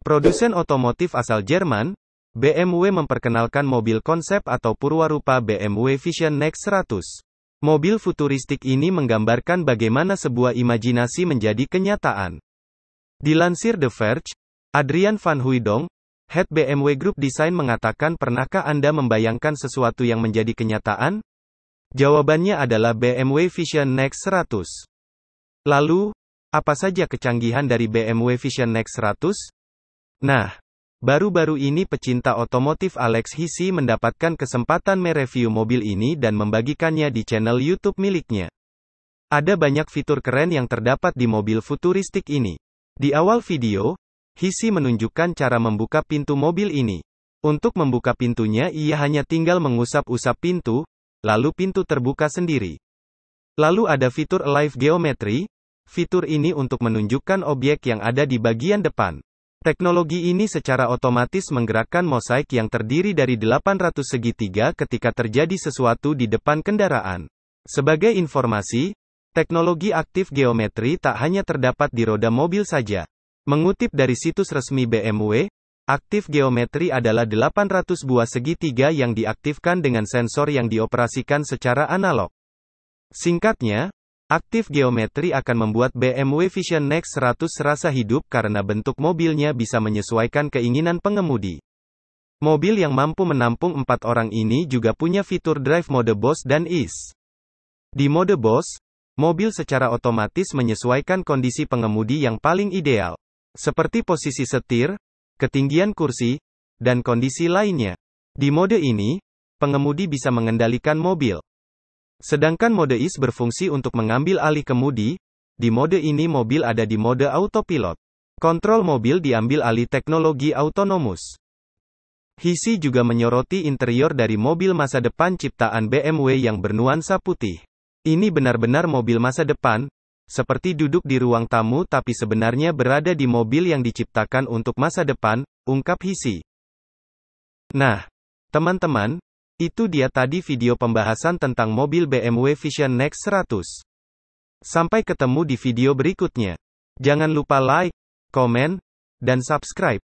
Produsen otomotif asal Jerman, BMW memperkenalkan mobil konsep atau purwarupa BMW Vision Next 100. Mobil futuristik ini menggambarkan bagaimana sebuah imajinasi menjadi kenyataan. Dilansir The Verge, Adrian van Huydong, Head BMW Group Design mengatakan pernahkah Anda membayangkan sesuatu yang menjadi kenyataan? Jawabannya adalah BMW Vision Next 100. Lalu, apa saja kecanggihan dari BMW Vision Next 100? Nah, baru-baru ini pecinta otomotif Alex Hisi mendapatkan kesempatan mereview mobil ini dan membagikannya di channel YouTube miliknya. Ada banyak fitur keren yang terdapat di mobil futuristik ini. Di awal video, Hisi menunjukkan cara membuka pintu mobil ini. Untuk membuka pintunya ia hanya tinggal mengusap-usap pintu, lalu pintu terbuka sendiri. Lalu ada fitur Live Geometry, fitur ini untuk menunjukkan objek yang ada di bagian depan. Teknologi ini secara otomatis menggerakkan mosaik yang terdiri dari 800 segitiga ketika terjadi sesuatu di depan kendaraan. Sebagai informasi, teknologi aktif geometri tak hanya terdapat di roda mobil saja. Mengutip dari situs resmi BMW, aktif geometri adalah 800 buah segitiga yang diaktifkan dengan sensor yang dioperasikan secara analog. Singkatnya, Aktif geometri akan membuat BMW Vision Next 100 serasa hidup karena bentuk mobilnya bisa menyesuaikan keinginan pengemudi. Mobil yang mampu menampung empat orang ini juga punya fitur drive mode Boss dan Ease. Di mode Boss, mobil secara otomatis menyesuaikan kondisi pengemudi yang paling ideal, seperti posisi setir, ketinggian kursi, dan kondisi lainnya. Di mode ini, pengemudi bisa mengendalikan mobil Sedangkan mode IS berfungsi untuk mengambil alih kemudi, di mode ini mobil ada di mode autopilot. Kontrol mobil diambil alih teknologi autonomus. Hisi juga menyoroti interior dari mobil masa depan ciptaan BMW yang bernuansa putih. Ini benar-benar mobil masa depan, seperti duduk di ruang tamu tapi sebenarnya berada di mobil yang diciptakan untuk masa depan, ungkap Hisi. Nah, teman-teman, itu dia tadi video pembahasan tentang mobil BMW Vision Next 100. Sampai ketemu di video berikutnya. Jangan lupa like, komen, dan subscribe.